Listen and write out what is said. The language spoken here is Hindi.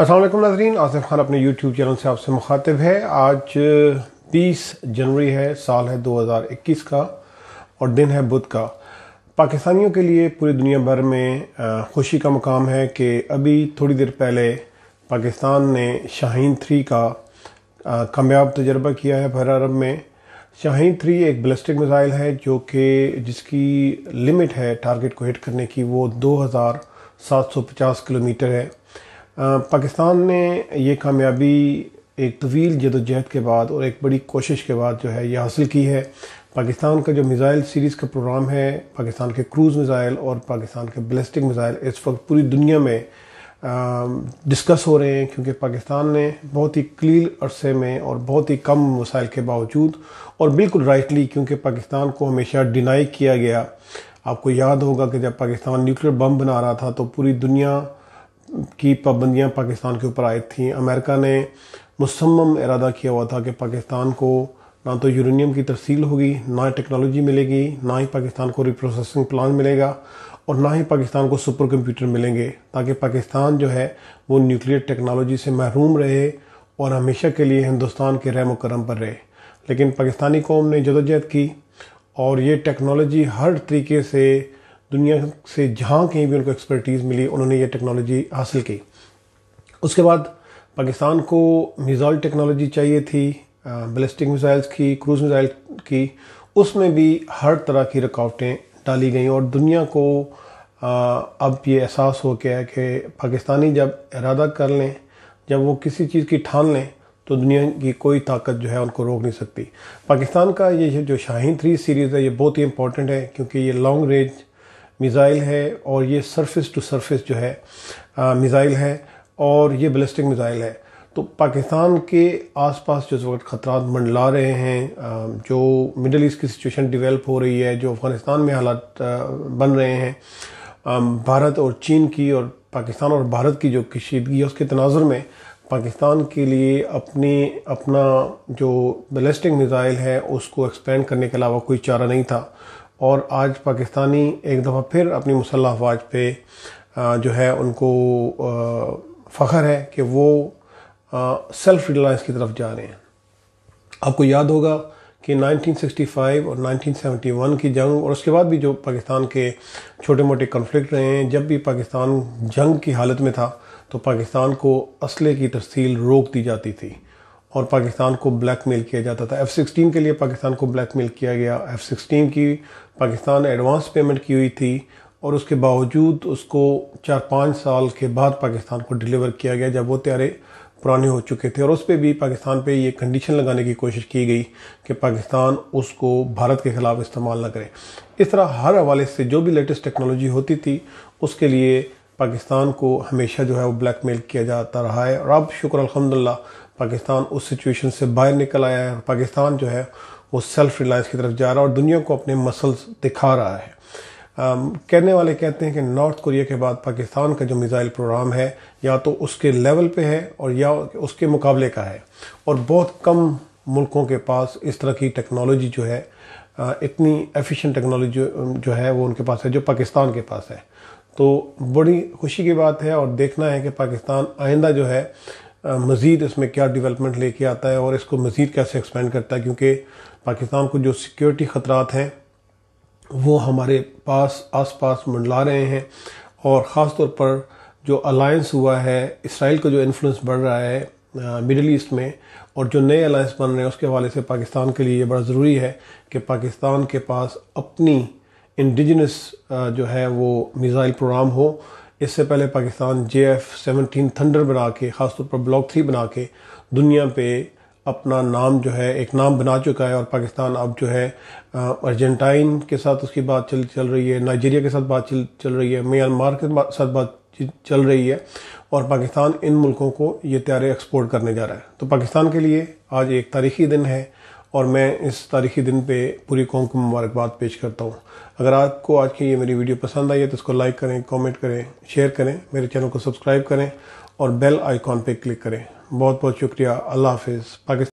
असलम नाजरीन आसिफ खान अपने यूट्यूब चैनल से आपसे मुखातिब है आज 20 जनवरी है साल है 2021 का और दिन है बुध का पाकिस्तानियों के लिए पूरी दुनिया भर में खुशी का मुकाम है कि अभी थोड़ी देर पहले पाकिस्तान ने शाहीन थ्री का कामयाब तजर्बा किया है भर अरब में शाहीन थ्री एक बलिस्टिक मिज़ाइल है जो कि जिसकी लिमिट है टारगेट को हिट करने की वो 2750 किलोमीटर है पाकिस्तान ने ये कामयाबी एक तवील जदोजहद के बाद और एक बड़ी कोशिश के बाद जो है ये हासिल की है पाकिस्तान का जो मिज़ाइल सीरीज़ का प्रोग्राम है पाकिस्तान के क्रूज़ मिज़ाइल और पाकिस्तान के बलिस्टिक मिज़ाइल इस वक्त पूरी दुनिया में डिस्कस हो रहे हैं क्योंकि पाकिस्तान ने बहुत ही क्लील अरसे में और बहुत ही कम मिसाइल के बावजूद और बिल्कुल राइटली क्योंकि पाकिस्तान को हमेशा डिनाई किया गया आपको याद होगा कि जब पाकिस्तान न्यूक्लियर बम बना रहा था तो पूरी दुनिया की पाबंदियां पाकिस्तान के ऊपर आई थी अमेरिका ने मुसम इरादा किया हुआ था कि पाकिस्तान को ना तो यूरेनियम की तरसील होगी ना टेक्नोलॉजी मिलेगी ना ही पाकिस्तान को रिप्रोसेसिंग प्लान मिलेगा और ना ही पाकिस्तान को सुपर कंप्यूटर मिलेंगे ताकि पाकिस्तान जो है वो न्यूक्लियर टेक्नोलॉजी से महरूम रहे और हमेशा के लिए हिंदुस्तान के रहम करम पर रहे लेकिन पाकिस्तानी कौम ने जदोजहद की और ये टेक्नोलॉजी हर तरीके से दुनिया से जहाँ कहीं भी उनको एक्सपर्टीज़ मिली उन्होंने ये टेक्नोलॉजी हासिल की उसके बाद पाकिस्तान को मिज़ाइल टेक्नोलॉजी चाहिए थी बैलिस्टिक मिज़ाइल्स की क्रूज़ मिज़ाइल की उसमें भी हर तरह की रुकावटें डाली गई और दुनिया को अब ये एहसास हो गया है कि पाकिस्तानी जब इरादा कर लें जब वो किसी चीज़ की ठान लें तो दुनिया की कोई ताकत जो है उनको रोक नहीं सकती पाकिस्तान का ये जो शाहीन थ्री सीरीज़ है ये बहुत ही इंपॉर्टेंट है क्योंकि ये लॉन्ग रेंज मिज़ाइल है और ये सरफेस टू सरफेस जो है मिज़ाइल है और ये बलिस्टिक मिज़ाइल है तो पाकिस्तान के आसपास जो इस वक्त ख़तरा मंडला रहे हैं जो मिडल ईस्ट की सिचुएशन डेवलप हो रही है जो अफ़गानिस्तान में हालात बन रहे हैं भारत और चीन की और पाकिस्तान और भारत की जो कशीदगी है उसके तनाजर में पाकिस्तान के लिए अपने अपना जो बलिस्टिक मिज़ाइल है उसको एक्सपेंड करने के अलावा कोई चारा नहीं था और आज पाकिस्तानी एक दफ़ा फिर अपनी मुसल्ह अफवाज पे जो है उनको फ़ख्र है कि वो सेल्फ रिलायंस की तरफ जा रहे हैं आपको याद होगा कि 1965 और 1971 की जंग और उसके बाद भी जो पाकिस्तान के छोटे मोटे कन्फ्लिक्ट रहे हैं जब भी पाकिस्तान जंग की हालत में था तो पाकिस्तान को असले की तफसील रोक दी जाती थी और पाकिस्तान को ब्लैकमेल किया जाता था एफ़ सिक्सटीन के लिए पाकिस्तान को ब्लैकमेल किया गया एफ़ सिक्सटीन की पाकिस्तान एडवांस पेमेंट की हुई थी और उसके बावजूद उसको चार पाँच साल के बाद पाकिस्तान को डिलीवर किया गया जब वो त्यारे पुराने हो चुके थे और उस पर भी पाकिस्तान पे ये कंडीशन लगाने की कोशिश की गई कि पाकिस्तान उसको भारत के ख़िलाफ़ इस्तेमाल न करे इस तरह हर हवाले से जो भी लेटेस्ट टेक्नोलॉजी होती थी उसके लिए पाकिस्तान को हमेशा जो है वो ब्लैकमेल किया जाता रहा है और अब शुक्र अलहमदिल्ला पाकिस्तान उस सिचुएशन से बाहर निकल आया है और पाकिस्तान जो है वो सेल्फ रिलायंस की तरफ जा रहा है और दुनिया को अपने मसल्स दिखा रहा है आम, कहने वाले कहते हैं कि नॉर्थ कोरिया के बाद पाकिस्तान का जो मिज़ाइल प्रोग्राम है या तो उसके लेवल पे है और या उसके मुकाबले का है और बहुत कम मुल्कों के पास इस तरह की टेक्नोलॉजी जो है इतनी एफिशिएंट टेक्नोलॉजी जो है वो उनके पास है जो पाकिस्तान के पास है तो बड़ी खुशी की बात है और देखना है कि पाकिस्तान आइंदा जो है मज़ीद इसमें क्या डेवलपमेंट लेके आता है और इसको मज़ीद कैसे एक्सपेंड करता है क्योंकि पाकिस्तान को जो सिक्योरिटी ख़तरा हैं वो हमारे पास आस पास मंडला रहे हैं और ख़ास तौर पर जो अलायंस हुआ है इसराइल का जो इन्फ्लुएंस बढ़ रहा है मिडल ईस्ट में और जो नए अलायंस बन रहे हैं उसके हवाले से पाकिस्तान के लिए ये बड़ा ज़रूरी है कि पाकिस्तान के पास अपनी इंडिजनस uh, जो है वो मिज़ाइल प्रोग्राम हो इससे पहले Pakistan J F seventeen thunder बना के ख़ासतौर पर ब्लॉक थ्री बना के दुनिया पे अपना नाम जो है एक नाम बना चुका है और पाकिस्तान अब जो है अर्जेंटाइन के साथ उसकी बात चल चल रही है नाइजीरिया के साथ बात चल चल रही है म्यांमार के साथ बात चल रही है और पाकिस्तान इन मुल्कों को ये त्यारे एक्सपोर्ट करने जा रहा है तो पाकिस्तान के लिए आज एक तारीखी दिन है और मैं इस तारीखी दिन पे पूरी कौम को मुबारकबाद पेश करता हूँ अगर आपको आज की ये मेरी वीडियो पसंद आई है तो इसको लाइक करें कमेंट करें शेयर करें मेरे चैनल को सब्सक्राइब करें और बेल आइकॉन पे क्लिक करें बहुत बहुत शुक्रिया अल्लाह हाफिज़ पाकिस्तान